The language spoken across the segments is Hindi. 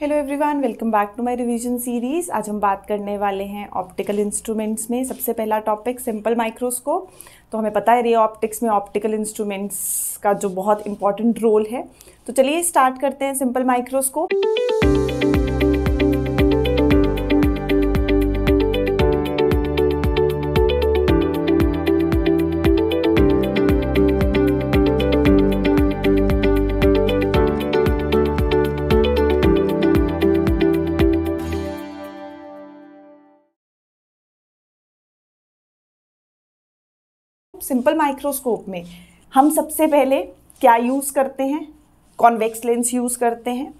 Hello everyone welcome back to my revision series आज हम बात करने वाले हैं ऑप्टिकल इंस्ट्रूमेंट्स में सबसे पहला टॉपिक सिंपल माइक्रोस्कोप तो हमें पता है रे ऑप्टिक्स में ऑप्टिकल इंस्ट्रूमेंट्स का जो बहुत इंपॉर्टेंट रोल है तो चलिए स्टार्ट करते हैं सिंपल माइक्रोस्कोप सिंपल माइक्रोस्कोप में हम सबसे पहले क्या यूज़ करते हैं कॉन्वेक्स लेंस यूज़ करते हैं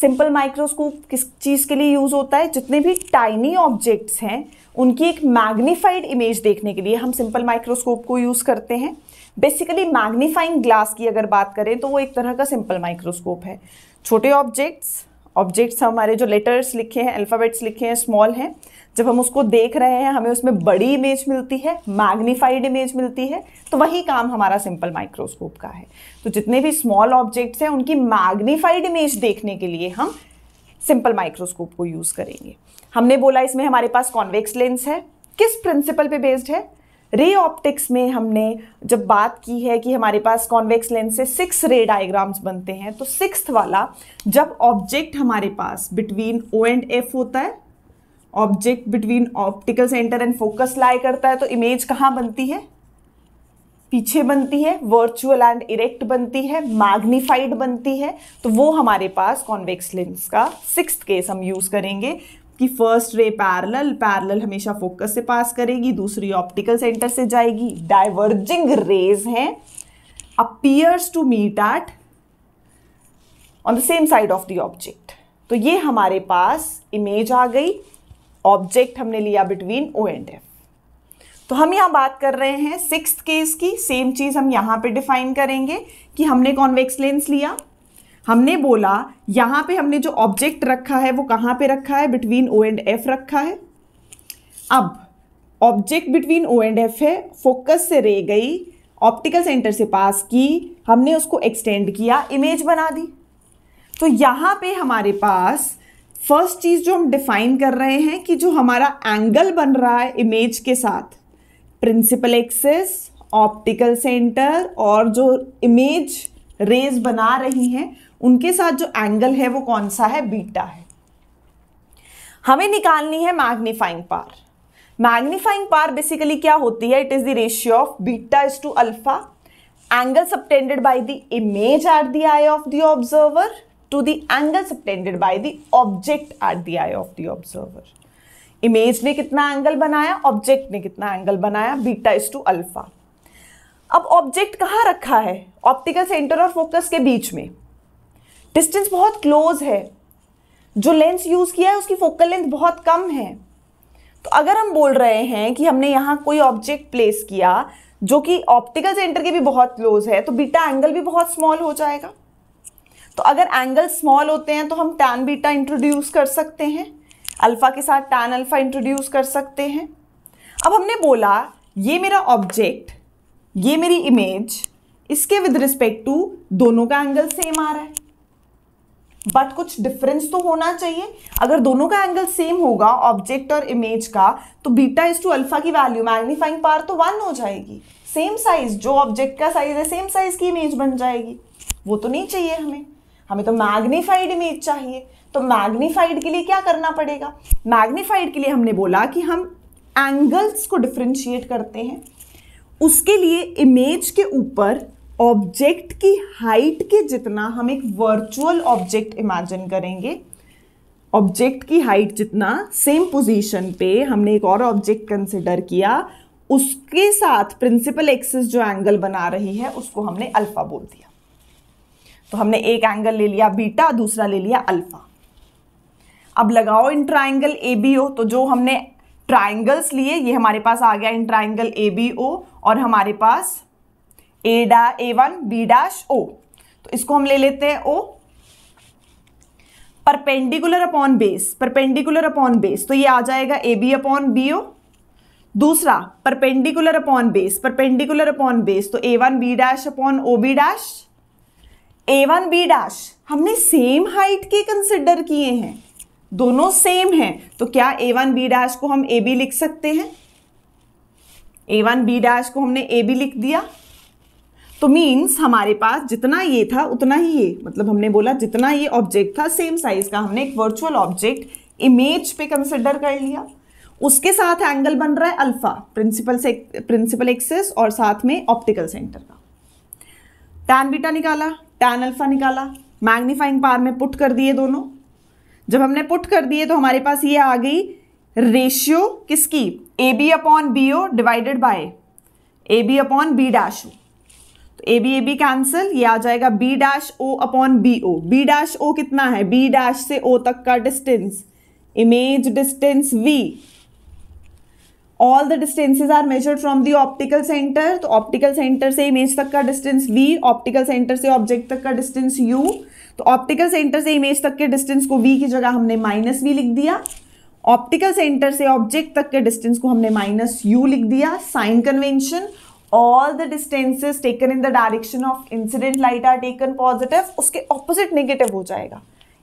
सिंपल माइक्रोस्कोप किस चीज़ के लिए यूज़ होता है जितने भी टाइनी ऑब्जेक्ट्स हैं उनकी एक मैग्नीफाइड इमेज देखने के लिए हम सिंपल माइक्रोस्कोप को यूज़ करते हैं बेसिकली मैग्नीफाइंग ग्लास की अगर बात करें तो वो एक तरह का सिंपल माइक्रोस्कोप है छोटे ऑब्जेक्ट्स ऑब्जेक्ट्स हमारे जो लेटर्स लिखे हैं अल्फ़ाबेट्स लिखे हैं स्मॉल हैं जब हम उसको देख रहे हैं हमें उसमें बड़ी इमेज मिलती है मैग्नीफाइड इमेज मिलती है तो वही काम हमारा सिंपल माइक्रोस्कोप का है तो जितने भी स्मॉल ऑब्जेक्ट्स हैं उनकी मैग्नीफाइड इमेज देखने के लिए हम सिंपल माइक्रोस्कोप को यूज़ करेंगे हमने बोला इसमें हमारे पास कॉन्वेक्स लेंस है किस प्रिंसिपल पे बेस्ड है रे ऑप्टिक्स में हमने जब बात की है कि हमारे पास कॉन्वेक्स लेंस से सिक्स रे डायग्राम्स बनते हैं तो सिक्स वाला जब ऑब्जेक्ट हमारे पास बिटवीन ओ एंड एफ होता है object between optical centre and focus lie करता है तो इमेज कहाँ बनती है पीछे बनती है वर्चुअल एंड इरेक्ट बनती है मैग्नीफाइड बनती है तो वो हमारे पास कॉन्वेक्स लेंस का सिक्स केस हम यूज़ करेंगे कि फर्स्ट रे पैरल पैरल हमेशा फोकस से पास करेगी दूसरी ऑप्टिकल सेंटर से जाएगी डाइवर्जिंग रेज हैं appears to meet at on the same side of the object तो ये हमारे पास इमेज आ गई ऑब्जेक्ट हमने लिया बिटवीन ओ एंड एफ तो हम यहाँ बात कर रहे हैं सिक्स केस की सेम चीज़ हम यहाँ पे डिफाइन करेंगे कि हमने कॉन्वेक्स लेंस लिया हमने बोला यहाँ पे हमने जो ऑब्जेक्ट रखा है वो कहाँ पे रखा है बिटवीन ओ एंड एफ रखा है अब object between O and F है फोकस से रह गई ऑप्टिकल सेंटर से पास की हमने उसको एक्सटेंड किया इमेज बना दी तो यहाँ पे हमारे पास फर्स्ट चीज़ जो हम डिफाइन कर रहे हैं कि जो हमारा एंगल बन रहा है इमेज के साथ प्रिंसिपल एक्सेस ऑप्टिकल सेंटर और जो इमेज रेज बना रही हैं उनके साथ जो एंगल है वो कौन सा है बीटा है हमें निकालनी है magnifying power magnifying power basically क्या होती है it is the ratio of beta is to alpha angle subtended by the image at the eye of the observer to the angle subtended by the object or the eye of the observer image ने कितना एंगल बनाया ऑब्जेक्ट ने कितना एंगल बनाया बीटा इज टू अल्फा अब ऑब्जेक्ट कहाँ रखा है ऑप्टिकल सेंटर और फोकस के बीच में डिस्टेंस बहुत क्लोज है जो लेंस यूज़ किया है उसकी फोकल लेंथ बहुत कम है तो अगर हम बोल रहे हैं कि हमने यहाँ कोई ऑब्जेक्ट प्लेस किया जो कि ऑप्टिकल सेंटर के भी बहुत क्लोज है तो बीटा एंगल भी बहुत स्मॉल हो जाएगा तो अगर एंगल स्मॉल होते हैं तो हम टैन बीटा इंट्रोड्यूस कर सकते हैं अल्फ़ा के साथ टैन अल्फ़ा इंट्रोड्यूस कर सकते हैं अब हमने बोला ये मेरा ऑब्जेक्ट ये मेरी इमेज इसके विद रिस्पेक्ट टू दोनों का एंगल सेम आ रहा है बट कुछ डिफरेंस तो होना चाहिए अगर दोनों का एंगल सेम होगा ऑब्जेक्ट और इमेज का तो बीटा इज टू अल्फा की वैल्यू मैग्नीफाइंग पावर तो वन हो जाएगी सेम साइज जो ऑब्जेक्ट का साइज है सेम साइज की इमेज बन जाएगी वो तो नहीं चाहिए हमें हमें तो मैग्नीफाइड इमेज चाहिए तो मैग्नीफाइड के लिए क्या करना पड़ेगा मैग्नीफाइड के लिए हमने बोला कि हम एंगल्स को डिफ्रेंशिएट करते हैं उसके लिए इमेज के ऊपर ऑब्जेक्ट की हाइट के जितना हम एक वर्चुअल ऑब्जेक्ट इमेजिन करेंगे ऑब्जेक्ट की हाइट जितना सेम पोजीशन पे हमने एक और ऑब्जेक्ट कंसिडर किया उसके साथ प्रिंसिपल एक्सिस जो एंगल बना रही है उसको हमने अल्फा बोल दिया तो हमने एक एंगल ले लिया बीटा दूसरा ले लिया अल्फा अब लगाओ in triangle A B O तो जो हमने ट्राइंगल्स लिए ये हमारे पास आ गया in triangle A B O और हमारे पास ए डा A one B dash O तो इसको हम ले लेते हैं O perpendicular upon base perpendicular upon base तो ये आ जाएगा A B upon B O दूसरा perpendicular upon base perpendicular upon base तो A one B dash upon O B dash A one B dash हमने सेम हाइट के कंसिडर किए हैं दोनों सेम हैं तो क्या ए वन बी डैश को हम ए बी लिख सकते हैं ए वन बी डैश को हमने ए बी लिख दिया तो मीन्स हमारे पास जितना ये था उतना ही ये मतलब हमने बोला जितना ये ऑब्जेक्ट था सेम साइज का हमने एक वर्चुअल ऑब्जेक्ट इमेज पे कंसिडर कर लिया उसके साथ एंगल बन रहा है अल्फा प्रिंसिपल से प्रिंसिपल एक्सेस और साथ में ऑप्टिकल सेंटर का टैन बीटा निकाला टैन अल्फा निकाला मैग्नीफाइंग पार में पुट कर दिए दोनों जब हमने पुट कर दिए तो हमारे पास ये आ गई रेशियो किसकी A B upon B O divided by A B upon B dash O तो A B A B cancel ये आ जाएगा B dash O upon B O B dash O कितना है बी डैश से ओ तक का distance image distance v all the distances are measured from the optical centre तो ऑप्टिकल सेंटर से इमेज तक का डिस्टेंस वी ऑप्टिकल सेंटर से ऑब्जेक्ट तक का डिस्टेंस यू तो ऑप्टिकल सेंटर से इमेज तक के डिस्टेंस को वी की जगह हमने माइनस वी लिख दिया ऑप्टिकल सेंटर से ऑब्जेक्ट तक के डिस्टेंस को हमने माइनस यू लिख दिया sign convention all the distances taken in the direction of incident light are taken positive उसके opposite negative हो जाएगा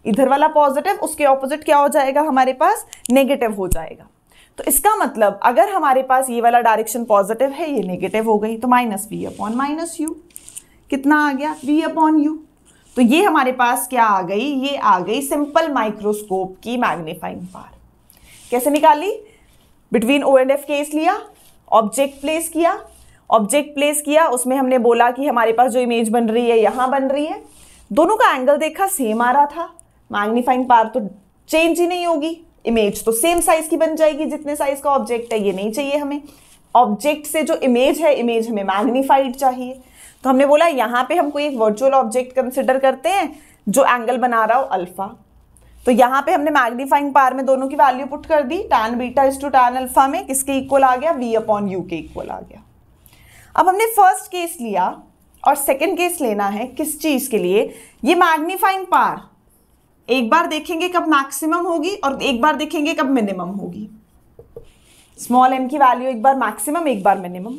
इधर वाला पॉजिटिव उसके ऑपोजिट क्या हो जाएगा हमारे पास नेगेटिव हो जाएगा तो इसका मतलब अगर हमारे पास ये वाला डायरेक्शन पॉजिटिव है ये नेगेटिव हो गई तो minus v upon minus u कितना आ गया वी अपॉन यू तो ये हमारे पास क्या आ गई ये आ गई सिंपल माइक्रोस्कोप की मैग्नीफाइंग पार कैसे निकाली between O and F case लिया ऑब्जेक्ट प्लेस किया ऑब्जेक्ट प्लेस किया उसमें हमने बोला कि हमारे पास जो इमेज बन रही है यहाँ बन रही है दोनों का एंगल देखा सेम आ रहा था मैग्नीफाइंग पार तो चेंज ही नहीं होगी इमेज तो सेम साइज की बन जाएगी जितने साइज का ऑब्जेक्ट है ये नहीं चाहिए हमें ऑब्जेक्ट से जो इमेज है इमेज हमें मैग्नीफाइड चाहिए तो हमने बोला यहाँ पे हम कोई एक वर्चुअल ऑब्जेक्ट कंसिडर करते हैं जो एंगल बना रहा हो अल्फा तो यहाँ पे हमने मैग्नीफाइंग पार में दोनों की वैल्यू पुट कर दी tan beta is to tan alpha में किसके इक्वल आ गया वी अपॉन यू के इक्वल आ गया अब हमने फर्स्ट केस लिया और सेकंड केस लेना है किस चीज़ के लिए ये मैग्नीफाइंग पार एक बार देखेंगे कब मैक्सिमम होगी और एक बार देखेंगे कब मिनिमम होगी स्मॉल एम की वैल्यू एक बार मैक्सिमम एक बार मिनिमम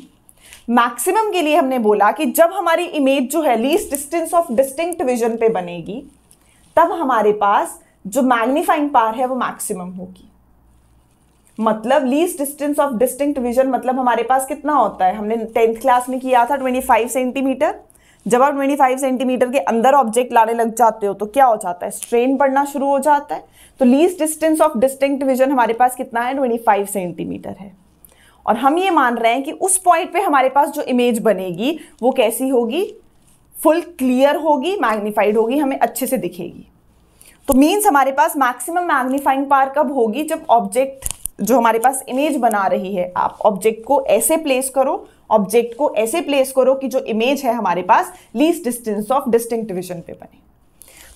मैक्सिमम के लिए हमने बोला कि जब हमारी इमेज जो है least distance of distinct vision पे बनेगी तब हमारे पास जो मैग्नीफाइंग पार है वो मैक्सिमम होगी मतलब least distance of distinct vision मतलब हमारे पास कितना होता है हमने टेंथ क्लास में किया था 25 सेंटीमीटर जब आप 25 सेंटीमीटर के अंदर ऑब्जेक्ट लाने लग जाते हो तो क्या हो जाता है स्ट्रेन पड़ना शुरू हो जाता है तो least distance of distinct vision हमारे पास कितना है 25 सेंटीमीटर है और हम ये मान रहे हैं कि उस पॉइंट पे हमारे पास जो इमेज बनेगी वो कैसी होगी फुल क्लियर होगी मैग्नीफाइड होगी हमें अच्छे से दिखेगी तो मीन्स हमारे पास मैक्सिमम मैग्नीफाइंग पार कब होगी जब ऑब्जेक्ट जो हमारे पास इमेज बना रही है आप ऑब्जेक्ट को ऐसे प्लेस करो ऑब्जेक्ट को ऐसे प्लेस करो कि जो इमेज है हमारे पास least distance of distinct division पे बने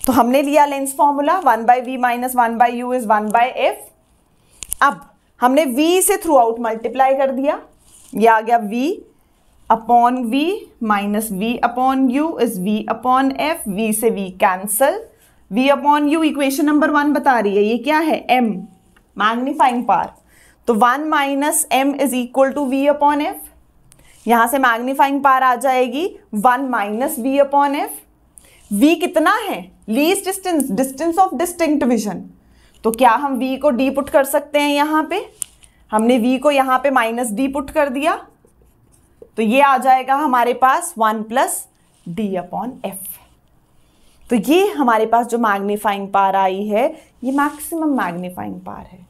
तो हमने लिया lens formula one by v minus one by u is one by f अब हमने v से थ्रू आउट मल्टीप्लाई कर दिया ये आ गया v upon v minus v upon u is v upon f v से v cancel v upon u equation number one बता रही है ये क्या है m मैग्नीफाइंग पार तो one minus m is equal to v upon f यहां से मैग्नीफाइंग पार आ जाएगी one minus v upon f v कितना है least distance distance of distinct vision तो क्या हम वी को डी पुट कर सकते हैं यहाँ पे हमने वी को यहाँ पे माइनस डी पुट कर दिया तो ये आ जाएगा हमारे पास one plus D upon f तो ये हमारे पास जो मैग्नीफाइंग पार आई है ये मैक्सिमम मैग्नीफाइंग पार है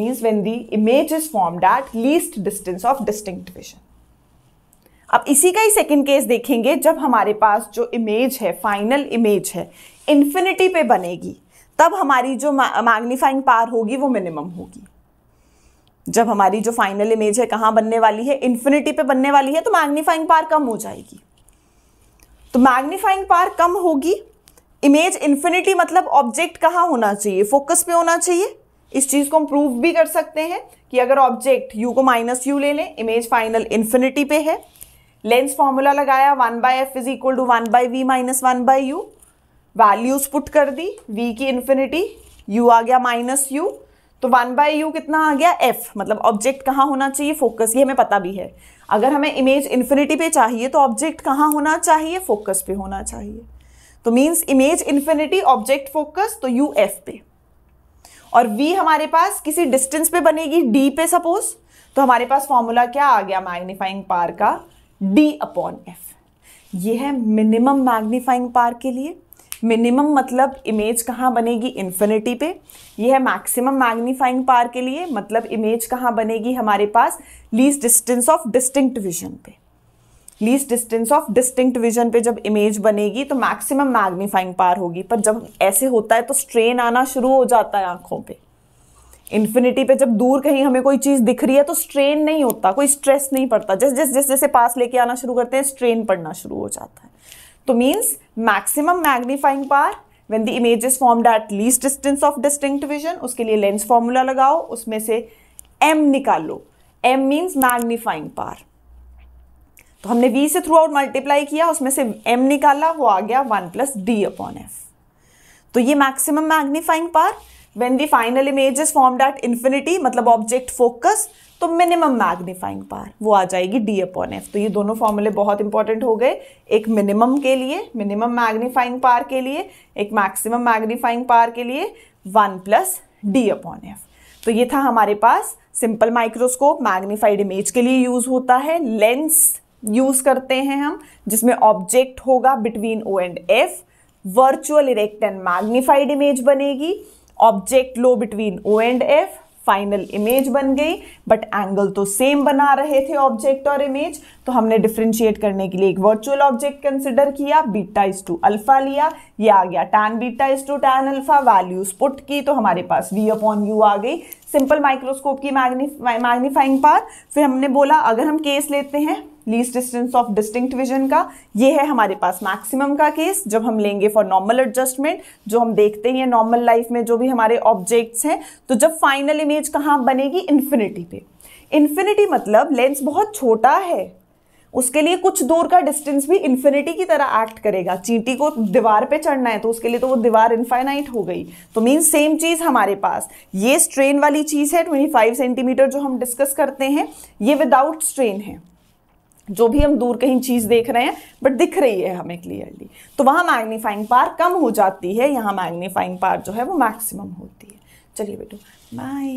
means when the image is formed at least distance of distinct division. अब इसी का ही सेकंड केस देखेंगे जब हमारे पास जो इमेज है फाइनल इमेज है इन्फिनिटी पे बनेगी तब हमारी जो मैग्नीफाइंग पार होगी वो मिनिमम होगी जब हमारी जो फाइनल इमेज है कहाँ बनने वाली है इन्फिनिटी पे बनने वाली है तो मैग्नीफाइंग पार कम हो जाएगी तो मैग्नीफाइंग पार कम होगी इमेज इन्फिनिटी मतलब ऑब्जेक्ट कहाँ होना चाहिए फोकस पे होना चाहिए इस चीज़ को हम प्रूव भी कर सकते हैं कि अगर ऑब्जेक्ट यू को माइनस यू ले लें इमेज फाइनल इन्फिनिटी पे है लेंस फॉर्मूला लगाया one by f is equal to one by v minus one by u values put कर दी वी की इन्फिनिटी यू आ गया माइनस यू तो वन बाई यू कितना आ गया एफ मतलब ऑब्जेक्ट कहाँ होना चाहिए फोकस ये हमें पता भी है अगर हमें इमेज इन्फिनिटी पे चाहिए तो ऑब्जेक्ट कहाँ होना चाहिए फोकस पे होना चाहिए तो means image infinity object focus तो यू एफ पे और v हमारे पास किसी डिस्टेंस पे बनेगी d पे सपोज तो हमारे पास फॉर्मूला क्या आ गया मैग्नीफाइंग पार का d अपॉन एफ ये है मिनिमम मैग्नीफाइंग पार के लिए मिनिमम मतलब इमेज कहाँ बनेगी इन्फिनिटी पे यह है मैक्सिमम मैग्नीफाइंग पार के लिए मतलब इमेज कहाँ बनेगी हमारे पास least distance of distinct vision पे least distance of distinct vision पे जब इमेज बनेगी तो मैक्सिमम मैग्नीफाइंग पार होगी पर जब ऐसे होता है तो स्ट्रेन आना शुरू हो जाता है आंखों पे इन्फिनिटी पे जब दूर कहीं हमें कोई चीज़ दिख रही है तो स्ट्रेन नहीं होता कोई स्ट्रेस नहीं पड़ता जैसे जैसे जिस जैसे पास लेके आना शुरू करते हैं स्ट्रेन पड़ना शुरू हो जाता है तो means maximum magnifying power when the image is form at least distance of distinct vision उसके लिए लेंस फॉर्मूला लगाओ उसमें से एम निकालो एम मीन्स मैग्नीफाइंग पार तो हमने v से थ्रू आउट मल्टीप्लाई किया उसमें से m निकाला वो आ गया one plus D upon f तो ये maximum magnifying power when the final image is form that infinity मतलब ऑब्जेक्ट फोकस तो मिनिमम मैग्नीफाइंग पार वो आ जाएगी डी अपॉन एफ तो ये दोनों फॉर्मूले बहुत इंपॉर्टेंट हो गए एक मिनिमम के लिए मिनिमम मैग्नीफाइंग पार के लिए एक मैक्सिमम मैग्नीफाइंग पार के लिए one plus D upon f तो ये था हमारे पास सिंपल माइक्रोस्कोप मैग्नीफाइड इमेज के लिए यूज़ होता है लेंस यूज करते हैं हम जिसमें ऑब्जेक्ट होगा between O and F virtual erect and magnified image बनेगी ऑब्जेक्ट लो between O and F final image बन गई बट एंगल तो सेम बना रहे थे ऑब्जेक्ट और इमेज तो हमने डिफ्रेंशिएट करने के लिए एक वर्चुअल ऑब्जेक्ट कंसिडर किया बीटा इज टू अल्फा लिया ये आ गया tan beta is to tan alpha values put की तो हमारे पास वी अपॉन यू आ गई सिंपल माइक्रोस्कोप की मैग्नीफाइंग पार फिर हमने बोला अगर हम केस लेते हैं least distance of distinct vision का ये है हमारे पास मैक्सिमम का केस जब हम लेंगे फॉर नॉर्मल एडजस्टमेंट जो हम देखते हैं नॉर्मल लाइफ में जो भी हमारे ऑब्जेक्ट्स हैं तो जब फाइनल इमेज कहाँ बनेगी इन्फिनिटी पे इन्फिनिटी मतलब लेंस बहुत छोटा है उसके लिए कुछ दूर का डिस्टेंस भी इन्फिनिटी की तरह एक्ट करेगा चींटी को दीवार पे चढ़ना है तो उसके लिए तो वो दीवार इन्फाइनाइट हो गई तो मीन सेम चीज़ हमारे पास ये स्ट्रेन वाली चीज़ है 25 सेंटीमीटर जो हम डिस्कस करते हैं ये विदाउट स्ट्रेन है जो भी हम दूर कहीं चीज़ देख रहे हैं बट दिख रही है हमें क्लियरली तो वहाँ मैग्नीफाइंग पार कम हो जाती है यहाँ मैग्नीफाइंग पार जो है वो मैक्सिमम होती है चलिए बेटो बाय